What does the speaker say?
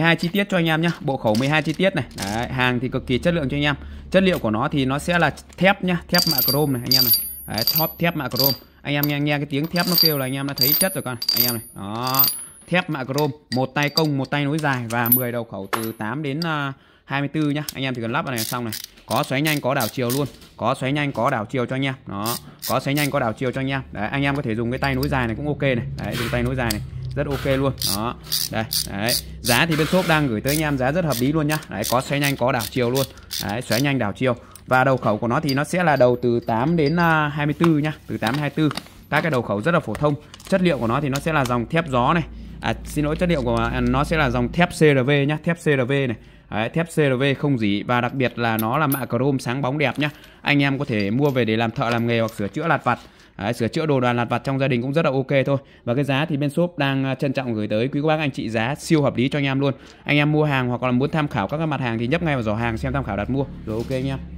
12 chi tiết cho anh em nhé bộ khẩu 12 chi tiết này Đấy, hàng thì cực kỳ chất lượng cho anh em chất liệu của nó thì nó sẽ là thép nhá thép mạ chrome này anh em này Đấy, top thép mạ chrome anh em nghe nghe cái tiếng thép nó kêu là anh em đã thấy chất rồi con anh em này đó thép mạ chrome một tay công một tay nối dài và 10 đầu khẩu từ 8 đến 24 à, nhá anh em thì cần lắp vào này xong này có xoáy nhanh có đảo chiều luôn có xoáy nhanh có đảo chiều cho anh em đó có xoáy nhanh có đảo chiều cho anh em đấy anh em có thể dùng cái tay nối dài này cũng ok này đấy dùng tay nối dài này rất ok luôn đó đây đấy giá thì bên shop đang gửi tới anh em giá rất hợp lý luôn nhá đấy có xoáy nhanh có đảo chiều luôn đấy xoáy nhanh đảo chiều và đầu khẩu của nó thì nó sẽ là đầu từ 8 đến 24 à, nhá từ 8 đến 24 các cái đầu khẩu rất là phổ thông chất liệu của nó thì nó sẽ là dòng thép gió này à, xin lỗi chất liệu của à, nó sẽ là dòng thép CRV nhá thép CRV này Đấy, thép CRV không gì và đặc biệt là nó là mạ chrome sáng bóng đẹp nhá anh em có thể mua về để làm thợ làm nghề hoặc sửa chữa lạt vặt Đấy, sửa chữa đồ đoàn lặt vặt trong gia đình cũng rất là ok thôi và cái giá thì bên shop đang à, trân trọng gửi tới quý các bác anh chị giá siêu hợp lý cho anh em luôn anh em mua hàng hoặc là muốn tham khảo các cái mặt hàng thì nhấp ngay vào giỏ hàng xem tham khảo đặt mua rồi ok anh em